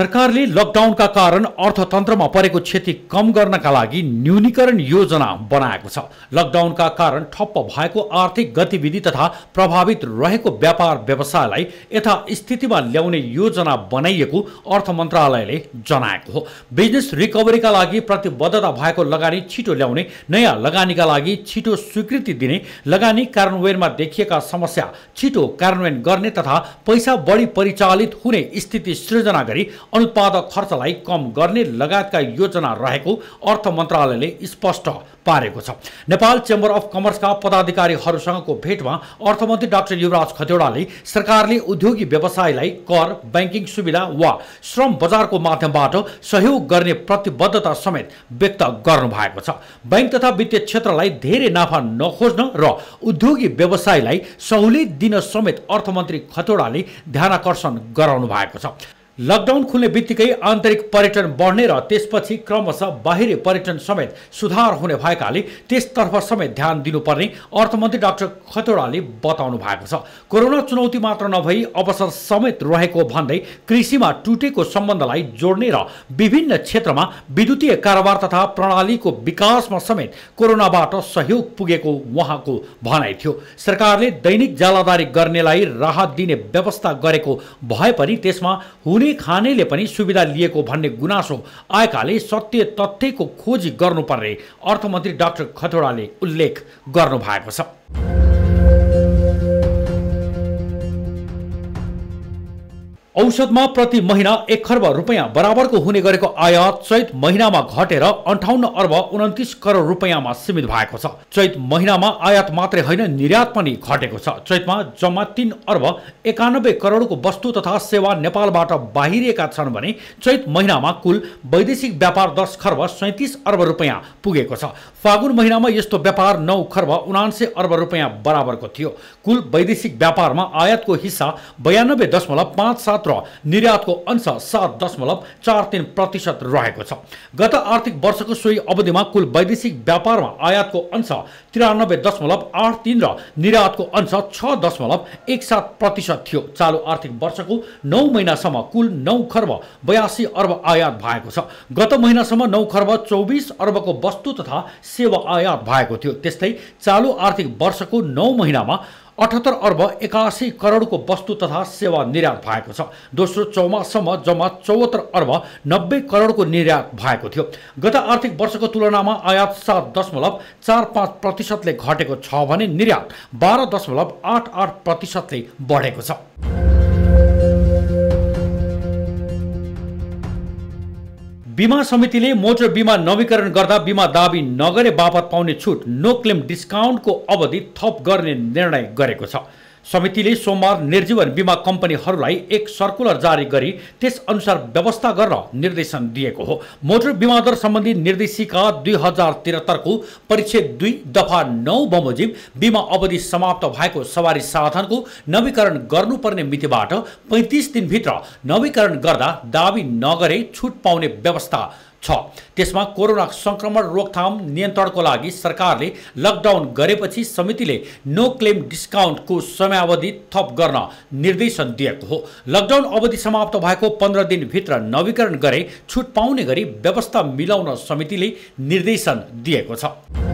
सरकारले लकडाउनका कारण अर्थतन्त्रमा परेको क्षति कम गर्नका लागि न्यूनीकरण योजना बनाएको छ लकडाउनका कारण ठप्प भएको आर्थिक गतिविधि तथा प्रभावित रहेको व्यापार व्यवसायलाई यथास्थितिमा ल्याउने योजना बनाइएको अर्थ मन्त्रालयले जनाएको हो बिजनेस रिकभरीका लागि प्रतिबद्धता भएको लगानी छिटो ल्याउने नयाँ लगानीका लागि छिटो स्वीकृति दिने लगानी कार्यान्वयनमा देखिएका समस्या छिटो कार्यान्वयन गर्ने तथा पैसा बढी परिचालित हुने स्थिति सृजना गरी अनुत्पादक खर्चलाई कम गर्ने लगायतका योजना रहेको अर्थ मन्त्रालयले स्पष्ट पारेको छ नेपाल चेम्बर अफ कमर्सका पदाधिकारीहरूसँगको भेटमा अर्थमन्त्री डाक्टर युवराज खतेडाले सरकारले उद्योगी व्यवसायलाई कर ब्याङ्किङ सुविधा वा श्रम बजारको माध्यमबाट सहयोग गर्ने प्रतिबद्धता समेत व्यक्त गर्नु भएको छ ब्याङ्क तथा वित्तीय क्षेत्रलाई धेरै नाफा नखोज्न र उद्योगी व्यवसायलाई सहुलियत दिन समेत अर्थमन्त्री खतेडाले ध्यानकर्षण गराउनु भएको छ लकडाउन खुल्ने बित्तिकै आन्तरिक पर्यटन बढ्ने र त्यसपछि क्रमशः बाहिरी पर्यटन समेत सुधार हुने भएकाले त्यसतर्फ समेत ध्यान दिनुपर्ने अर्थमन्त्री डाक्टर खतौडाले बताउनु भएको छ कोरोना चुनौती मात्र नभई अवसर समेत रहेको भन्दै कृषिमा टुटेको सम्बन्धलाई जोड्ने र विभिन्न क्षेत्रमा विद्युतीय कारोबार तथा प्रणालीको विकासमा समेत कोरोनाबाट सहयोग पुगेको उहाँको भनाइ थियो सरकारले दैनिक जालादारी गर्नेलाई राहत दिने व्यवस्था गरेको भए पनि त्यसमा हुने खानेले पनि सुविधा लिएको भन्ने गुनासो आएकाले सत्य तथ्यको खोजी गर्नुपर्ने अर्थमन्त्री डाक्टर खतोडाले उल्लेख गर्नु भएको छ औषधमा प्रति महिना एक खर्ब रुपियाँ बराबरको हुने गरेको आयात चैत महिनामा घटेर अन्ठाउन्न अर्ब उन्तिस करोड रुपियाँमा सीमित भएको छ चैत महिनामा आयात मात्रै होइन निर्यात पनि घटेको छ चैतमा जम्मा तिन अर्ब एकानब्बे करोडको वस्तु तथा सेवा नेपालबाट बाहिरिएका छन् भने चैत महिनामा कुल वैदेशिक व्यापार दस खर्ब सैतिस अर्ब रुपियाँ पुगेको छ फागुन महिनामा यस्तो व्यापार नौ खर्ब उनान्से अर्ब रुपियाँ बराबरको थियो कुल वैदेशिक व्यापारमा आयातको हिस्सा बयानब्बे दशमलव पाँच सात प्रतिशत र निर्यातको अंश सात दशमलव चार तिन प्रतिशत रहेको छ गत आर्थिक वर्षको सोही अवधिमा कुल वैदेशिक व्यापारमा आयातको अंश त्रियानब्बे दशमलव आठ तिन र निर्यातको अंश छ दशमलव एक सात प्रतिशत थियो चालु आर्थिक वर्षको नौ महिनासम्म कुल नौ खर्ब बयासी अर्ब आयात भएको छ गत महिनासम्म नौ खर्ब चौबिस अर्बको वस्तु तथा सेवा आयात भएको थियो त्यस्तै चालु आर्थिक वर्षको नौ महिनामा अठहत्तर अर्ब एकासी करोडको वस्तु तथा सेवा निर्यात भएको छ दोस्रो चौमासम्म जम्मा चौहत्तर अर्ब नब्बे करोडको निर्यात भएको थियो गत आर्थिक वर्षको तुलनामा आयात सात दशमलव चार पाँच प्रतिशतले घटेको छ भने निर्यात बाह्र दशमलव आठ आठ प्रतिशतले बढेको छ बिमा समितिले मोटर बिमा नवीकरण गर्दा बिमा दावी नगरे बापत पाउने छुट नो क्लेम डिस्काउन्टको अवधि थप गर्ने निर्णय गरेको छ समितिले सोमबार निर्जीवन बिमा कम्पनीहरूलाई एक सर्कुलर जारी गरी त्यसअनुसार व्यवस्था गर्न निर्देशन दिएको हो मोटर बिमा दर सम्बन्धी निर्देशिका दुई हजार त्रिहत्तरको परिच्छेद दुई दफा नौ बमोजिम बिमा अवधि समाप्त भएको सवारी साधनको नवीकरण गर्नुपर्ने मितिबाट पैँतिस दिनभित्र नवीकरण गर्दा दावी नगरे छुट पाउने व्यवस्था छ त्यसमा कोरोना सङ्क्रमण रोकथाम नियन्त्रणको लागि सरकारले लकडाउन गरेपछि समितिले नो क्लेम डिस्काउन्टको समयावधि थप गर्न निर्देशन दिएको हो लकडाउन अवधि समाप्त भएको पन्ध्र दिनभित्र नवीकरण गरे छुट पाउने गरी व्यवस्था मिलाउन समितिले निर्देशन दिएको छ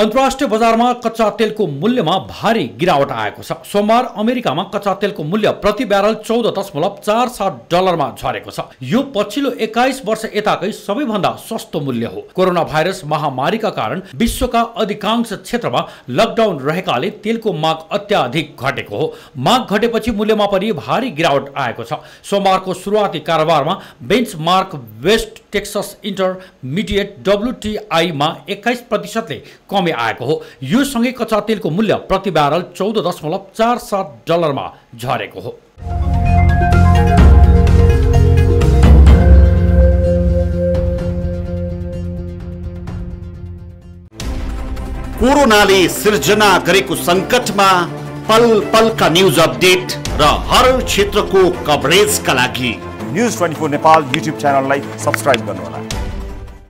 अन्तर्राष्ट्रिय बजारमा कच्चा तेलको मूल्यमा भारी गिरावट आएको छ सोमबार अमेरिकामा कच्चा तेलको मूल्य प्रति ब्यारल चौध दशमलव चार सात डलरमा झरेको छ यो पछिल्लो एक्काइस वर्ष यताकै सबैभन्दा सस्तो मूल्य हो कोरोना भाइरस महामारीका कारण विश्वका अधिकांश क्षेत्रमा लकडाउन रहेकाले तेलको माग अत्याधिक घटेको हो माग घटेपछि मूल्यमा पनि भारी गिरावट आएको छ सोमबारको सुरुवाती कारोबारमा benchmark West Texas intermediate डब्लुटिआईमा एक्काइस प्रतिशतले कमी बढ्दै आएको हो यो सँगै कच्चा तेलको मूल्य प्रति ब्यारल चौध दशमलव चार सात डलरमा झरेको हो कोरोनाले सिर्जना गरेको सङ्कटमा पल पलका न्युज अपडेट र हर क्षेत्रको कभरेजका लागि news twenty four Nepal YouTube च्यानललाई सब्सक्राइब गर्नुहोला